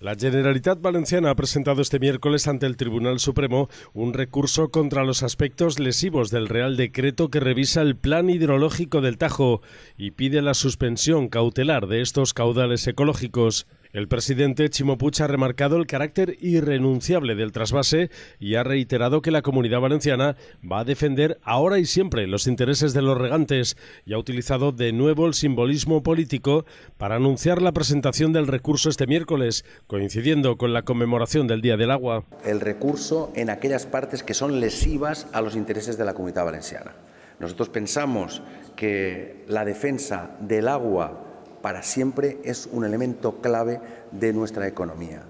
La Generalitat Valenciana ha presentado este miércoles ante el Tribunal Supremo un recurso contra los aspectos lesivos del Real Decreto que revisa el plan hidrológico del Tajo y pide la suspensión cautelar de estos caudales ecológicos. El presidente Chimo ha remarcado el carácter irrenunciable del trasvase y ha reiterado que la comunidad valenciana va a defender ahora y siempre los intereses de los regantes y ha utilizado de nuevo el simbolismo político para anunciar la presentación del recurso este miércoles, coincidiendo con la conmemoración del Día del Agua. El recurso en aquellas partes que son lesivas a los intereses de la comunidad valenciana. Nosotros pensamos que la defensa del agua para siempre es un elemento clave de nuestra economía.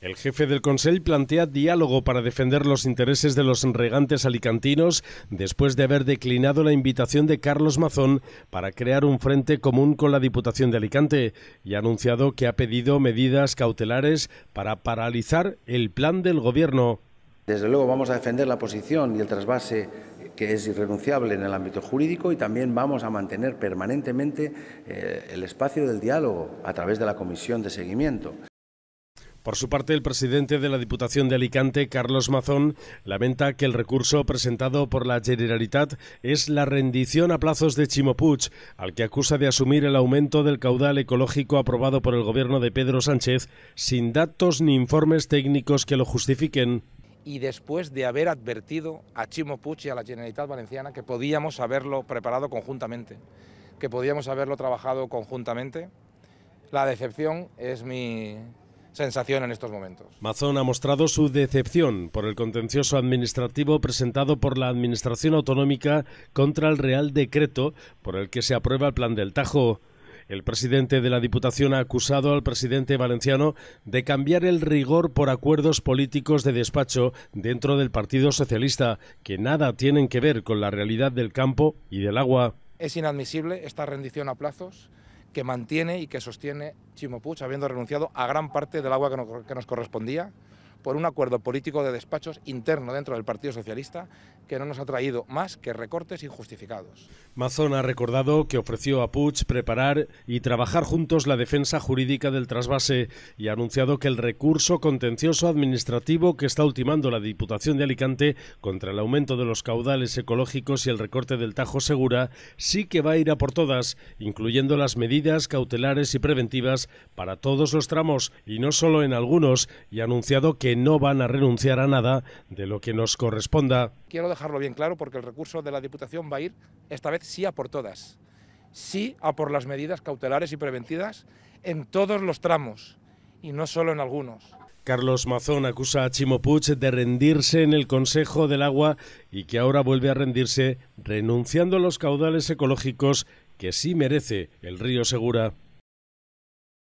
El jefe del Consell plantea diálogo para defender los intereses de los regantes alicantinos después de haber declinado la invitación de Carlos Mazón para crear un frente común con la Diputación de Alicante y ha anunciado que ha pedido medidas cautelares para paralizar el plan del Gobierno. Desde luego vamos a defender la posición y el trasvase que es irrenunciable en el ámbito jurídico y también vamos a mantener permanentemente eh, el espacio del diálogo a través de la comisión de seguimiento. Por su parte, el presidente de la Diputación de Alicante, Carlos Mazón, lamenta que el recurso presentado por la Generalitat es la rendición a plazos de Chimopuch, al que acusa de asumir el aumento del caudal ecológico aprobado por el gobierno de Pedro Sánchez sin datos ni informes técnicos que lo justifiquen y después de haber advertido a Chimo Puig y a la Generalitat Valenciana que podíamos haberlo preparado conjuntamente, que podíamos haberlo trabajado conjuntamente, la decepción es mi, sensación en estos momentos. Mazón ha mostrado su decepción por el contencioso administrativo presentado por la Administración Autonómica contra el Real Decreto por el que se aprueba el Plan del Tajo. El presidente de la Diputación ha acusado al presidente valenciano de cambiar el rigor por acuerdos políticos de despacho dentro del Partido Socialista, que nada tienen que ver con la realidad del campo y del agua. Es inadmisible esta rendición a plazos que mantiene y que sostiene Chimo Puig, habiendo renunciado a gran parte del agua que nos correspondía por un acuerdo político de despachos interno dentro del Partido Socialista que no nos ha traído más que recortes injustificados. Mazón ha recordado que ofreció a Puig preparar y trabajar juntos la defensa jurídica del trasvase y ha anunciado que el recurso contencioso administrativo que está ultimando la Diputación de Alicante contra el aumento de los caudales ecológicos y el recorte del Tajo Segura sí que va a ir a por todas, incluyendo las medidas cautelares y preventivas para todos los tramos y no solo en algunos, y ha anunciado que que no van a renunciar a nada de lo que nos corresponda. Quiero dejarlo bien claro porque el recurso de la Diputación va a ir esta vez sí a por todas, sí a por las medidas cautelares y preventivas en todos los tramos y no solo en algunos. Carlos Mazón acusa a Chimo de rendirse en el Consejo del Agua y que ahora vuelve a rendirse renunciando a los caudales ecológicos que sí merece el río Segura.